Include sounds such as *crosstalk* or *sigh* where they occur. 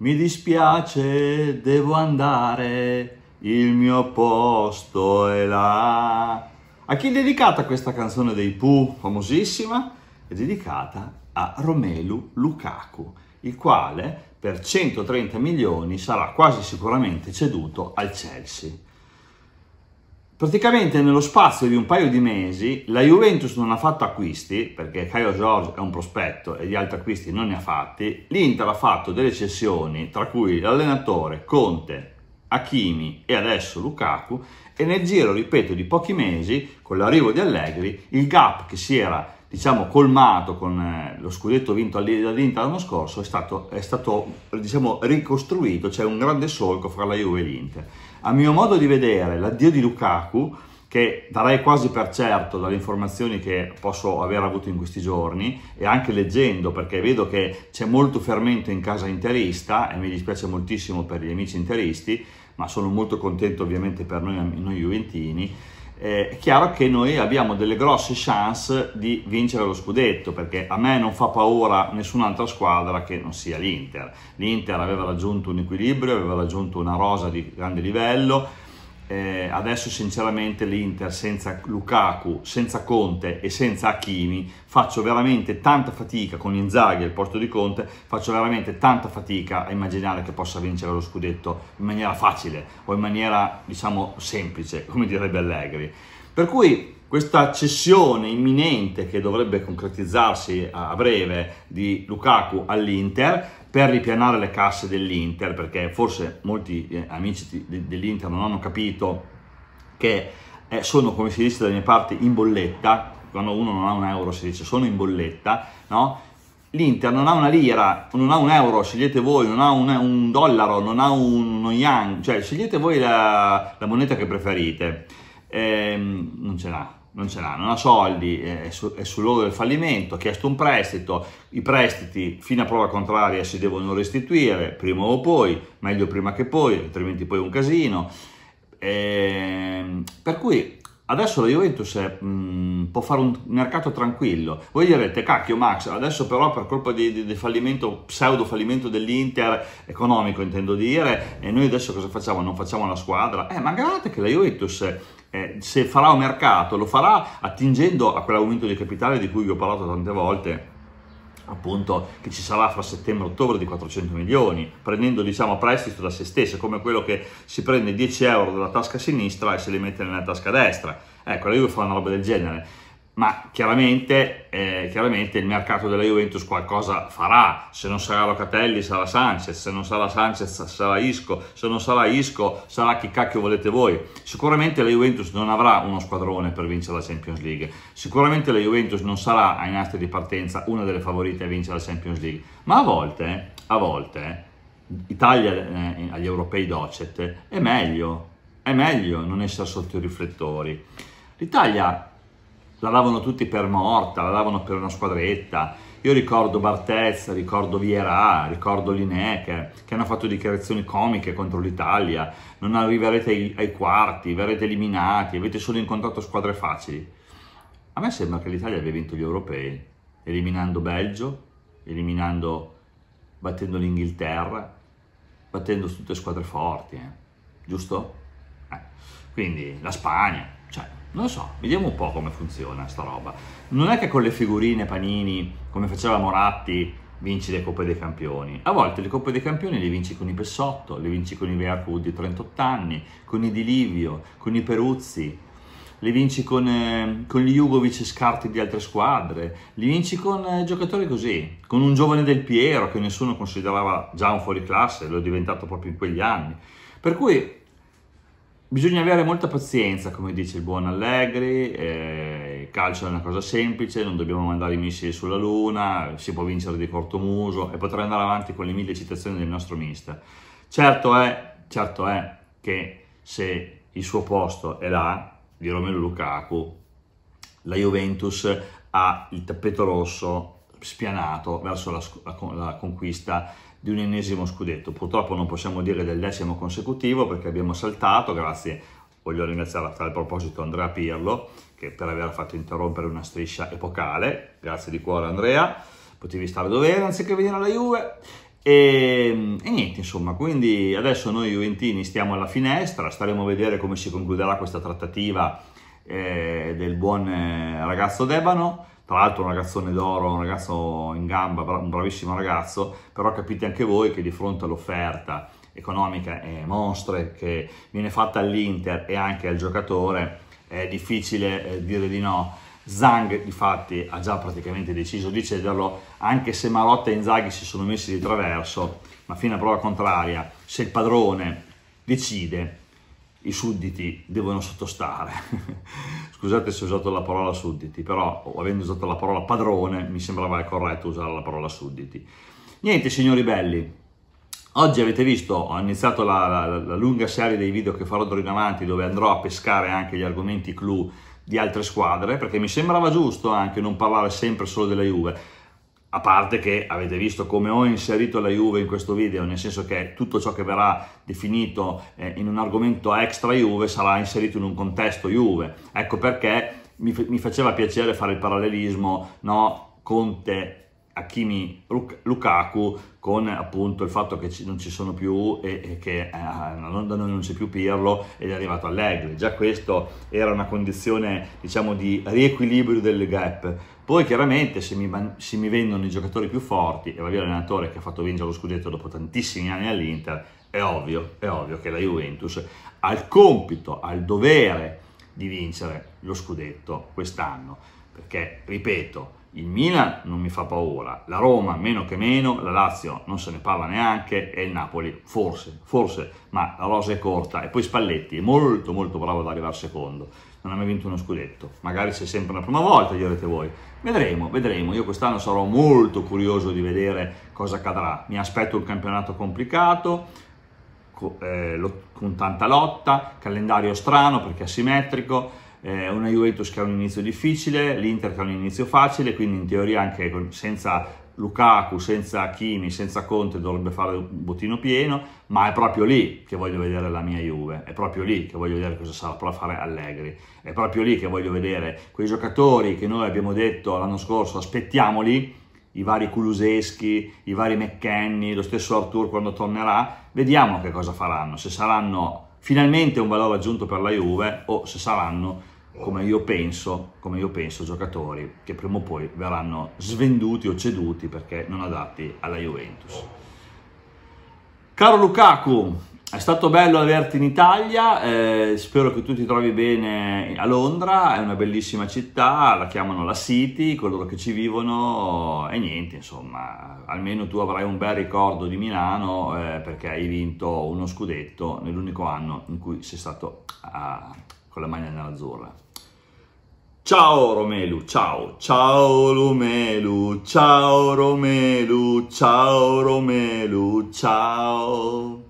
Mi dispiace, devo andare, il mio posto è là. A chi è dedicata questa canzone dei Pooh, famosissima? È dedicata a Romelu Lukaku, il quale per 130 milioni sarà quasi sicuramente ceduto al Chelsea. Praticamente nello spazio di un paio di mesi la Juventus non ha fatto acquisti, perché Caio George è un prospetto e gli altri acquisti non ne ha fatti, l'Inter ha fatto delle cessioni, tra cui l'allenatore Conte, Hakimi e adesso Lukaku, e nel giro, ripeto, di pochi mesi, con l'arrivo di Allegri, il gap che si era diciamo colmato con eh, lo scudetto vinto dall'Inter l'anno scorso è stato, è stato diciamo, ricostruito, c'è cioè un grande solco fra la Juve e l'Inter. A mio modo di vedere, l'addio di Lukaku, che darei quasi per certo dalle informazioni che posso aver avuto in questi giorni e anche leggendo, perché vedo che c'è molto fermento in casa interista e mi dispiace moltissimo per gli amici interisti, ma sono molto contento ovviamente per noi, noi Juventini eh, è chiaro che noi abbiamo delle grosse chance di vincere lo scudetto perché a me non fa paura nessun'altra squadra che non sia l'Inter. L'Inter aveva raggiunto un equilibrio, aveva raggiunto una rosa di grande livello, eh, adesso sinceramente l'Inter senza Lukaku, senza Conte e senza Hakimi faccio veramente tanta fatica con Inzaghi al posto di Conte, faccio veramente tanta fatica a immaginare che possa vincere lo scudetto in maniera facile o in maniera diciamo semplice, come direbbe Allegri. Per cui questa cessione imminente che dovrebbe concretizzarsi a breve di Lukaku all'Inter per ripianare le casse dell'Inter, perché forse molti eh, amici dell'Inter non hanno capito che eh, sono, come si dice da mia parte, in bolletta, quando uno non ha un euro si dice sono in bolletta, no? L'Inter non ha una lira, non ha un euro, scegliete voi, non ha un, un dollaro, non ha un, uno yang, cioè scegliete voi la, la moneta che preferite. Ehm, non ce l'ha, non ce l'ha, non ha soldi, eh, è, su, sull'oro del fallimento, ha chiesto un prestito, i prestiti fino a prova contraria si devono restituire, prima o poi, meglio prima che poi, altrimenti poi è un casino. E, ehm, per cui Adesso la Juventus è, mh, mm, può fare un mercato tranquillo. Voi direte, cacchio Max, adesso però per colpa di, di, di, fallimento, pseudo fallimento dell'Inter, economico intendo dire, e noi adesso cosa facciamo? Non facciamo la squadra? Eh, ma guardate che la Juventus, eh, se farà un mercato, lo farà attingendo a quell'aumento di capitale di cui vi ho parlato tante volte, appunto che ci sarà fra settembre e ottobre di 400 milioni, prendendo diciamo a prestito da se stesse, come quello che si prende 10 euro dalla tasca sinistra e se li mette nella tasca destra. Ecco, la Juve fa una roba del genere ma chiaramente, eh, chiaramente, il mercato della Juventus qualcosa farà, se non sarà Locatelli sarà Sanchez, se non sarà Sanchez sarà Isco, se non sarà Isco sarà chi cacchio volete voi. Sicuramente la Juventus non avrà uno squadrone per vincere la Champions League, sicuramente la Juventus non sarà ai nastri di partenza una delle favorite a vincere la Champions League, ma a volte, a volte, Italia eh, agli europei docet è meglio, è meglio non essere sotto i riflettori. L'Italia la davano tutti per morta, la davano per una squadretta. Io ricordo Bartez, ricordo Vierà, ricordo Lineker, che hanno fatto dichiarazioni comiche contro l'Italia. Non arriverete ai, ai quarti, verrete eliminati, avete solo incontrato squadre facili. A me sembra che l'Italia abbia vinto gli europei, eliminando Belgio, eliminando, battendo l'Inghilterra, battendo tutte squadre forti, eh. giusto? Eh. Quindi la Spagna, cioè, non so, vediamo un po' come funziona sta roba. Non è che con le figurine panini, come faceva Moratti, vinci le Coppe dei Campioni. A volte le Coppe dei Campioni le vinci con i Pessotto, le vinci con i Vercu di 38 anni, con i Di Livio, con i Peruzzi, le vinci con, eh, con gli Jugovic scarti di altre squadre, li vinci con eh, giocatori così, con un giovane del Piero che nessuno considerava già un fuoriclasse, lo è diventato proprio in quegli anni. Per cui Bisogna avere molta pazienza, come dice il buon Allegri, eh, il calcio è una cosa semplice, non dobbiamo mandare i missili sulla luna, si può vincere di corto muso e potrei andare avanti con le mille citazioni del nostro mister. Certo è, certo è che se il suo posto è là, di Romelu Lukaku, la Juventus ha il tappeto rosso spianato verso la, la, la conquista di un ennesimo scudetto. Purtroppo non possiamo dire del decimo consecutivo perché abbiamo saltato, grazie, voglio ringraziare a tal proposito Andrea Pirlo che per aver fatto interrompere una striscia epocale, grazie di cuore Andrea, potevi stare dove eri anziché venire alla Juve. E, ehm, e, niente, insomma, quindi adesso noi Juventini stiamo alla finestra, staremo a vedere come si concluderà questa trattativa eh, del buon eh, ragazzo Debano, tra l'altro un ragazzone d'oro, un ragazzo in gamba, un bravissimo ragazzo, però capite anche voi che di fronte all'offerta economica e monstre che viene fatta all'Inter e anche al giocatore è difficile eh, dire di no. Zang infatti ha già praticamente deciso di cederlo, anche se Marotta e Inzaghi si sono messi di traverso, ma fino a prova contraria, se il padrone decide i sudditi devono sottostare. *laughs* Scusate se ho usato la parola sudditi, però avendo usato la parola padrone mi sembrava corretto usare la parola sudditi. Niente signori belli, oggi avete visto, ho iniziato la, la, la lunga serie dei video che farò d'ora in avanti dove andrò a pescare anche gli argomenti clou di altre squadre, perché mi sembrava giusto anche non parlare sempre solo della Juve a parte che avete visto come ho inserito la Juve in questo video, nel senso che tutto ciò che verrà definito eh, in un argomento extra Juve sarà inserito in un contesto Juve. Ecco perché mi, faceva piacere fare il parallelismo no? Conte, Hakimi, Lukaku con appunto il fatto che non ci sono più e, e che eh, da noi non c'è più Pirlo ed è arrivato Allegri. Già questo era una condizione diciamo di riequilibrio del gap poi chiaramente se mi, se mi vendono i giocatori più forti e va via l'allenatore che ha fatto vincere lo scudetto dopo tantissimi anni all'Inter, è ovvio, è ovvio che la Juventus ha il compito, ha il dovere di vincere lo scudetto quest'anno. Perché, ripeto, il Milan non mi fa paura, la Roma meno che meno, la Lazio non se ne parla neanche e il Napoli forse, forse, ma la rosa è corta e poi Spalletti è molto molto bravo ad arrivare secondo non ha mai vinto uno scudetto. Magari se sempre la prima volta, direte voi. Vedremo, vedremo. Io quest'anno sarò molto curioso di vedere cosa accadrà. Mi aspetto un campionato complicato, eh, con tanta lotta, calendario strano perché asimmetrico, eh, una Juventus che ha un inizio difficile, l'Inter che ha un inizio facile, quindi in teoria anche senza Lukaku senza Hakimi, senza Conte dovrebbe fare un bottino pieno, ma è proprio lì che voglio vedere la mia Juve, è proprio lì che voglio vedere cosa saprà fare Allegri, è proprio lì che voglio vedere quei giocatori che noi abbiamo detto l'anno scorso aspettiamoli, i vari Kuluseschi, i vari McKenny, lo stesso Artur quando tornerà, vediamo che cosa faranno, se saranno finalmente un valore aggiunto per la Juve o se saranno come io penso, come io penso giocatori che prima o poi verranno svenduti o ceduti perché non adatti alla Juventus. Caro Lukaku, è stato bello averti in Italia, eh, spero che tu ti trovi bene a Londra, è una bellissima città, la chiamano la City, coloro che ci vivono e niente, insomma, almeno tu avrai un bel ricordo di Milano eh, perché hai vinto uno scudetto nell'unico anno in cui sei stato a, ah, con la maglia nell'azzurra. Ciao Romelu, ciao, ciao Lumelu, ciao Romelu, ciao Romelu, ciao.